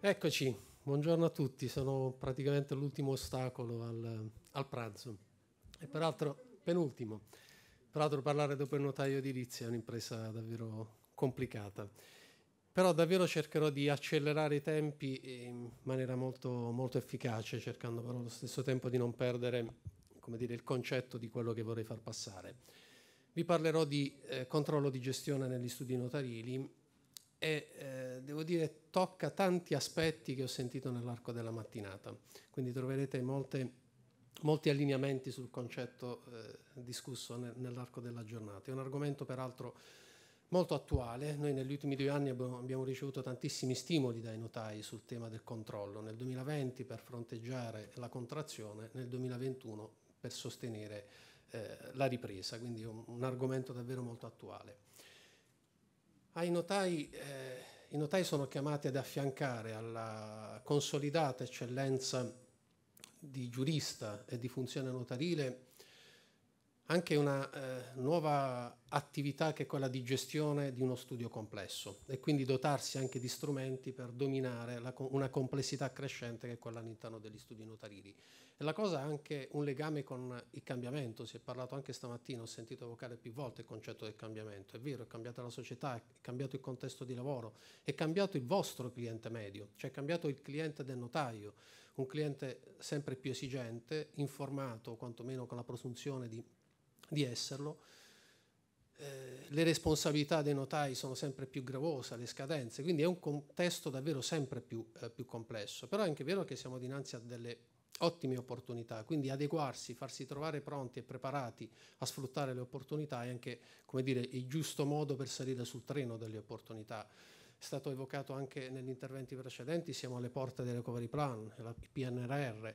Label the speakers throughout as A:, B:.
A: Eccoci, buongiorno a tutti, sono praticamente l'ultimo ostacolo al, al pranzo e peraltro penultimo. Peraltro parlare dopo il notaio edilizia è un'impresa davvero complicata, però davvero cercherò di accelerare i tempi in maniera molto, molto efficace, cercando però allo stesso tempo di non perdere dire, il concetto di quello che vorrei far passare. Vi parlerò di eh, controllo di gestione negli studi notarili e eh, devo dire tocca tanti aspetti che ho sentito nell'arco della mattinata, quindi troverete molte, molti allineamenti sul concetto eh, discusso ne, nell'arco della giornata. È un argomento peraltro molto attuale, noi negli ultimi due anni abbiamo, abbiamo ricevuto tantissimi stimoli dai notai sul tema del controllo, nel 2020 per fronteggiare la contrazione, nel 2021 per sostenere eh, la ripresa, quindi un, un argomento davvero molto attuale. Ah, i, notai, eh, i notai sono chiamati ad affiancare alla consolidata eccellenza di giurista e di funzione notarile anche una eh, nuova attività che è quella di gestione di uno studio complesso e quindi dotarsi anche di strumenti per dominare la, una complessità crescente che è quella all'interno degli studi notarili. E la cosa ha anche un legame con il cambiamento, si è parlato anche stamattina, ho sentito evocare più volte il concetto del cambiamento, è vero, è cambiata la società, è cambiato il contesto di lavoro, è cambiato il vostro cliente medio, cioè è cambiato il cliente del notaio, un cliente sempre più esigente, informato, quantomeno con la presunzione di di esserlo, eh, le responsabilità dei notai sono sempre più gravose, le scadenze, quindi è un contesto davvero sempre più, eh, più complesso. Però è anche vero che siamo dinanzi a delle ottime opportunità, quindi adeguarsi, farsi trovare pronti e preparati a sfruttare le opportunità è anche dire, il giusto modo per salire sul treno delle opportunità. È stato evocato anche negli interventi precedenti, siamo alle porte del recovery plan, il PNRR,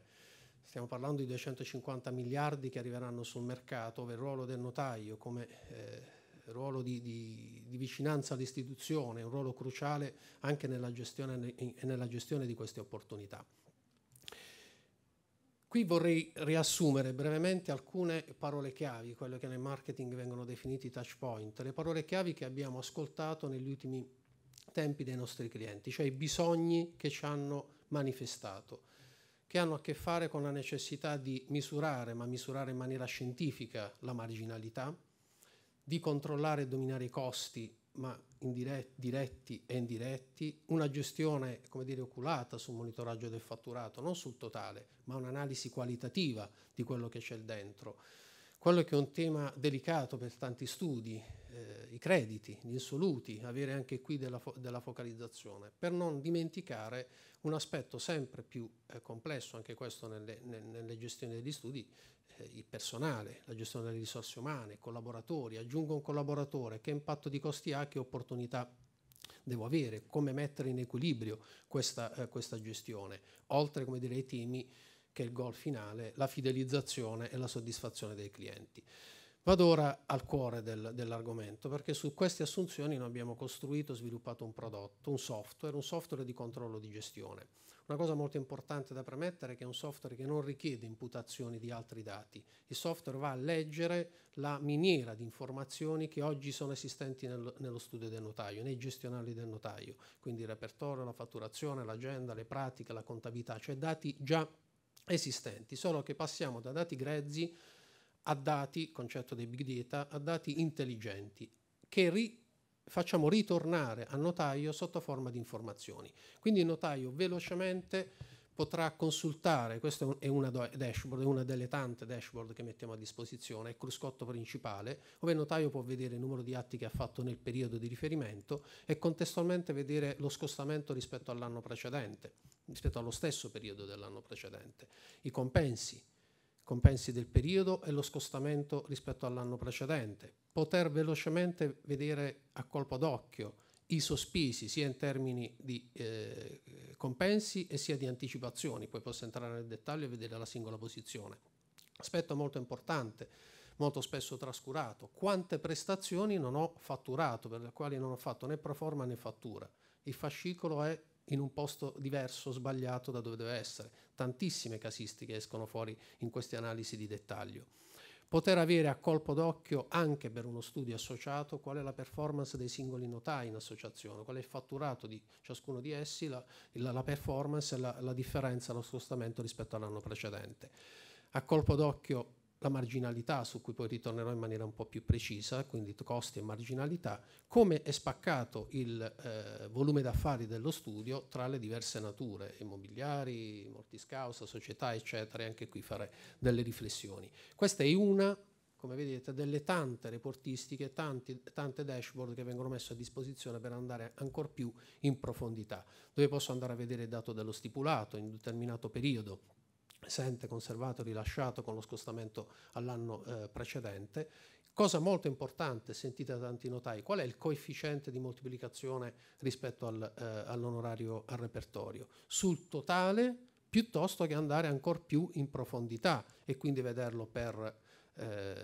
A: Stiamo parlando di 250 miliardi che arriveranno sul mercato, dove il ruolo del notaio come eh, ruolo di, di, di, vicinanza all'istituzione è un ruolo cruciale anche nella gestione, in, nella gestione di queste opportunità. Qui vorrei riassumere brevemente alcune parole chiavi, quelle che nel marketing vengono definiti touch point, le parole chiavi che abbiamo ascoltato negli ultimi tempi dei nostri clienti, cioè i bisogni che ci hanno manifestato che hanno a che fare con la necessità di misurare, ma misurare in maniera scientifica, la marginalità, di controllare e dominare i costi, ma indiretti, diretti e indiretti, una gestione, come dire, oculata sul monitoraggio del fatturato, non sul totale, ma un'analisi qualitativa di quello che c'è dentro quello che è un tema delicato per tanti studi, eh, i crediti, gli insoluti, avere anche qui della, fo della, focalizzazione, per non dimenticare un aspetto sempre più eh, complesso, anche questo nelle, nelle gestioni degli studi, eh, il personale, la gestione delle risorse umane, collaboratori, aggiungo un collaboratore, che impatto di costi ha, che opportunità devo avere, come mettere in equilibrio questa, eh, questa gestione, oltre come dire, ai temi che è il goal finale, la fidelizzazione e la soddisfazione dei clienti. Vado ora al cuore del, dell'argomento, perché su queste assunzioni noi abbiamo costruito e sviluppato un prodotto, un software, un software di controllo di gestione. Una cosa molto importante da premettere è che è un software che non richiede imputazioni di altri dati. Il software va a leggere la miniera di informazioni che oggi sono esistenti nel, nello studio del notaio, nei gestionali del notaio, quindi il repertorio, la fatturazione, l'agenda, le pratiche, la contabilità, cioè dati già esistenti, solo che passiamo da dati grezzi a dati, concetto dei big data, a dati intelligenti che ri facciamo ritornare al notaio sotto forma di informazioni. Quindi il notaio velocemente potrà consultare, questo è una dashboard, è una delle tante dashboard che mettiamo a disposizione, è cruscotto principale, dove il notaio può vedere il numero di atti che ha fatto nel periodo di riferimento e contestualmente vedere lo scostamento rispetto all'anno precedente, rispetto allo stesso periodo dell'anno precedente, i compensi, compensi del periodo e lo scostamento rispetto all'anno precedente, poter velocemente vedere a colpo d'occhio i sospesi sia in termini di eh, compensi e sia di anticipazioni, poi posso entrare nel dettaglio e vedere la singola posizione. Aspetto molto importante, molto spesso trascurato, quante prestazioni non ho fatturato, per le quali non ho fatto né proforma né fattura. Il fascicolo è in un posto diverso, sbagliato da dove deve essere. Tantissime casistiche escono fuori in queste analisi di dettaglio poter avere a colpo d'occhio anche per uno studio associato qual è la performance dei singoli notai in associazione, qual è il fatturato di ciascuno di essi, la, la, la performance, la, la differenza, lo spostamento rispetto all'anno precedente. A colpo d'occhio la marginalità, su cui poi ritornerò in maniera un po' più precisa, quindi costi e marginalità, come è spaccato il eh, volume d'affari dello studio tra le diverse nature, immobiliari, mortis causa, società, eccetera, e anche qui fare delle riflessioni. Questa è una, come vedete, delle tante reportistiche, tanti, tante dashboard che vengono messe a disposizione per andare ancora più in profondità, dove posso andare a vedere il dato dello stipulato in un determinato periodo, presente, conservato rilasciato con lo scostamento all'anno eh, precedente. Cosa molto importante, sentita da tanti notai, qual è il coefficiente di moltiplicazione rispetto al, eh, all'onorario al repertorio? Sul totale piuttosto che andare ancora più in profondità e quindi vederlo per eh,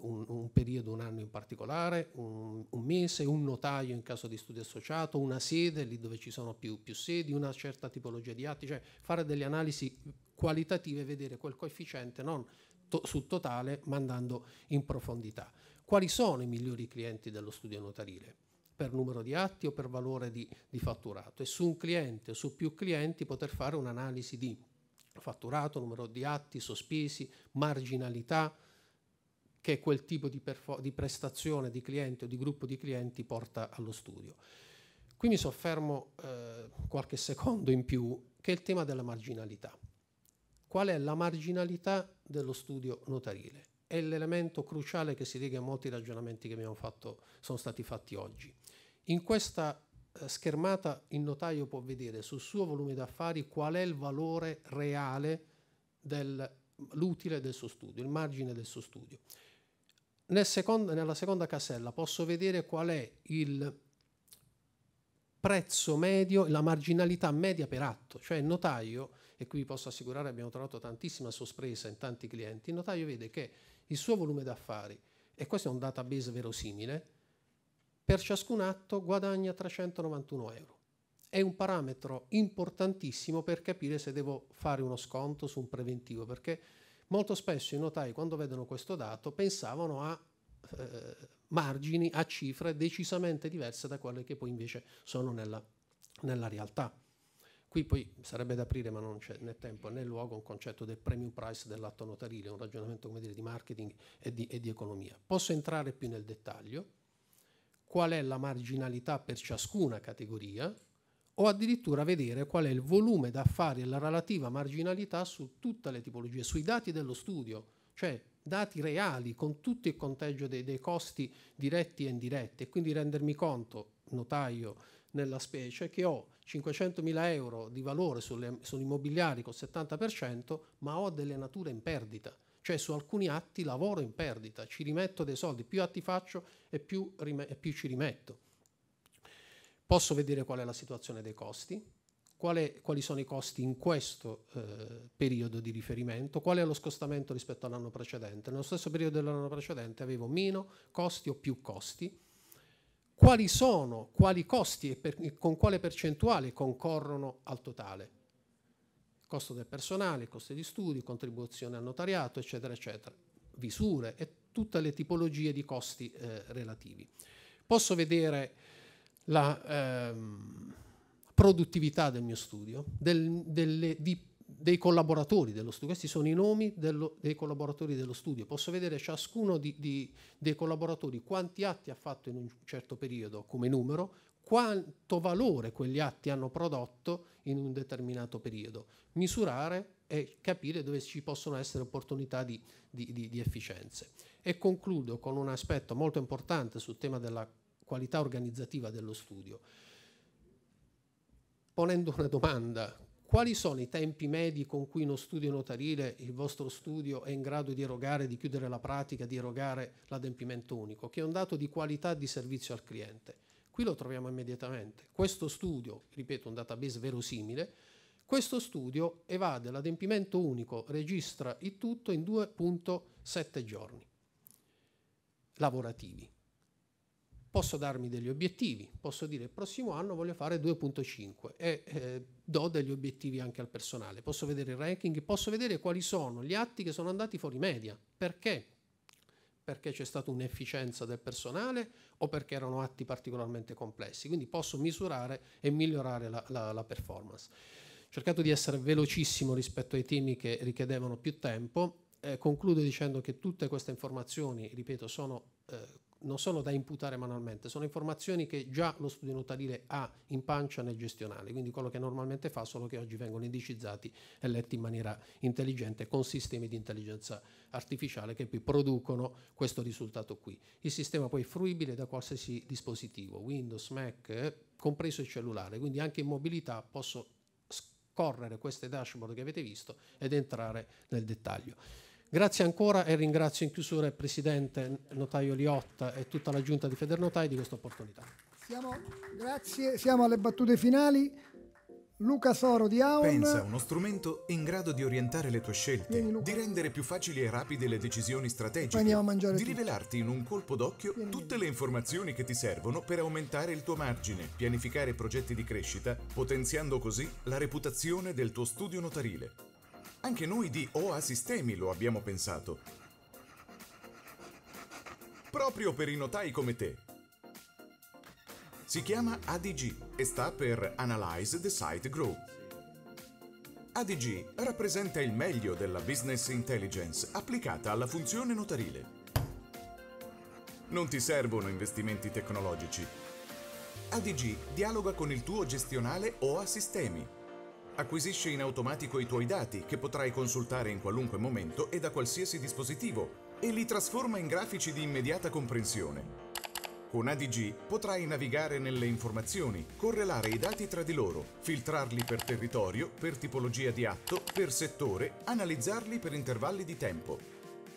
A: un, un, periodo, un anno in particolare, un, un, mese, un notaio in caso di studio associato, una sede lì dove ci sono più, più sedi, una certa tipologia di atti, cioè fare delle analisi qualitative e vedere quel coefficiente non to sul totale ma andando in profondità. Quali sono i migliori clienti dello studio notarile? per numero di atti o per valore di, di fatturato e su un cliente o su più clienti poter fare un'analisi di fatturato, numero di atti sospesi, marginalità, che quel tipo di, di prestazione di cliente o di gruppo di clienti porta allo studio. Qui mi soffermo eh, qualche secondo in più, che è il tema della marginalità. Qual è la marginalità dello studio notarile? È l'elemento cruciale che si lega a molti ragionamenti che abbiamo fatto, sono stati fatti oggi. In questa eh, schermata il notaio può vedere sul suo volume d'affari qual è il valore reale del l'utile del suo studio, il margine del suo studio. Nel secondo, nella seconda casella posso vedere qual è il prezzo medio, la marginalità media per atto, cioè il notaio, e qui vi posso assicurare abbiamo trovato tantissima sorpresa in tanti clienti, il notaio vede che il suo volume d'affari, e questo è un database verosimile, per ciascun atto guadagna 391 euro è un parametro importantissimo per capire se devo fare uno sconto su un preventivo, perché molto spesso i notai quando vedono questo dato pensavano a eh, margini, a cifre decisamente diverse da quelle che poi invece sono nella, nella realtà. Qui poi sarebbe da aprire, ma non c'è né tempo né luogo, un concetto del premium price dell'atto notarile, un ragionamento dire, di marketing e di, e di economia. Posso entrare più nel dettaglio? Qual è la marginalità per ciascuna categoria? o addirittura vedere qual è il volume d'affari e la relativa marginalità su tutte le tipologie, sui dati dello studio, cioè dati reali con tutto il conteggio dei, dei costi diretti e indiretti e quindi rendermi conto, notaio nella specie, che ho 500.000 euro di valore sulle, sull'immobiliare col 70%, ma ho delle nature in perdita, cioè su alcuni atti lavoro in perdita, ci rimetto dei soldi, più atti faccio e più, e più ci rimetto posso vedere qual è la situazione dei costi, quale, quali sono i costi in questo eh, periodo di riferimento, qual è lo scostamento rispetto all'anno precedente. Nello stesso periodo dell'anno precedente avevo meno costi o più costi, quali sono, quali costi e, per, e con quale percentuale concorrono al totale. Costo del personale, costi di studio, contribuzione al notariato, eccetera, eccetera, visure e tutte le tipologie di costi eh, relativi. Posso vedere la eh, produttività del mio studio, del, delle, di, dei collaboratori dello studio. Questi sono i nomi dello, dei collaboratori dello studio. Posso vedere ciascuno di, di, dei collaboratori quanti atti ha fatto in un certo periodo come numero, quanto valore quegli atti hanno prodotto in un determinato periodo, misurare e capire dove ci possono essere opportunità di, di, di, di efficienze. E concludo con un aspetto molto importante sul tema della qualità organizzativa dello studio. Ponendo una domanda, quali sono i tempi medi con cui uno studio notarile, il vostro studio, è in grado di erogare, di chiudere la pratica, di erogare l'adempimento unico, che è un dato di qualità di servizio al cliente? Qui lo troviamo immediatamente. Questo studio, ripeto, un database verosimile, questo studio evade l'adempimento unico, registra il tutto in 2.7 giorni lavorativi posso darmi degli obiettivi, posso dire il prossimo anno voglio fare 2.5 e eh, do degli obiettivi anche al personale, posso vedere il ranking, posso vedere quali sono gli atti che sono andati fuori media, perché? Perché c'è stata un'efficienza del personale o perché erano atti particolarmente complessi, quindi posso misurare e migliorare la, la, la performance. Ho cercato di essere velocissimo rispetto ai temi che richiedevano più tempo, eh, concludo dicendo che tutte queste informazioni, ripeto, sono... Eh, non sono da imputare manualmente, sono informazioni che già lo studio notarile ha in pancia nel gestionale, quindi quello che normalmente fa, solo che oggi vengono indicizzati e letti in maniera intelligente con sistemi di intelligenza artificiale che poi producono questo risultato qui. Il sistema poi è fruibile da qualsiasi dispositivo, Windows, Mac, compreso il cellulare, quindi anche in mobilità posso scorrere queste dashboard che avete visto ed entrare nel dettaglio. Grazie ancora e ringrazio in chiusura il Presidente Notaio Liotta e tutta la Giunta di Federnotai di questa opportunità. Siamo, grazie, siamo alle battute finali. Luca Soro di Aon. Pensa a uno strumento in grado di
B: orientare le tue scelte, Vieni, di rendere più facili e rapide le decisioni strategiche, di tutto. rivelarti in un colpo d'occhio tutte le informazioni che ti servono per aumentare il tuo margine, pianificare progetti di crescita, potenziando così la reputazione del tuo studio notarile. Anche noi di OA Sistemi lo abbiamo pensato. Proprio per i notai come te. Si chiama ADG e sta per Analyze the Site Group. ADG rappresenta il meglio della business intelligence applicata alla funzione notarile. Non ti servono investimenti tecnologici. ADG dialoga con il tuo gestionale OA sistemi acquisisce in automatico i tuoi dati che potrai consultare in qualunque momento e da qualsiasi dispositivo e li trasforma in grafici di immediata comprensione. Con ADG potrai navigare nelle informazioni, correlare i dati tra di loro, filtrarli per territorio, per tipologia di atto, per settore, analizzarli per intervalli di tempo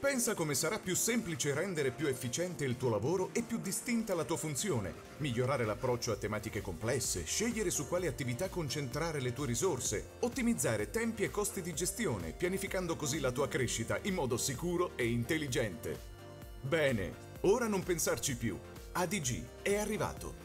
B: Pensa come sarà più semplice rendere più efficiente il tuo lavoro e più distinta la tua funzione, migliorare l'approccio a tematiche complesse, scegliere su quale attività concentrare le tue risorse, ottimizzare tempi e costi di gestione, pianificando così la tua crescita in modo sicuro e intelligente. Bene, ora non pensarci più. ADG è arrivato.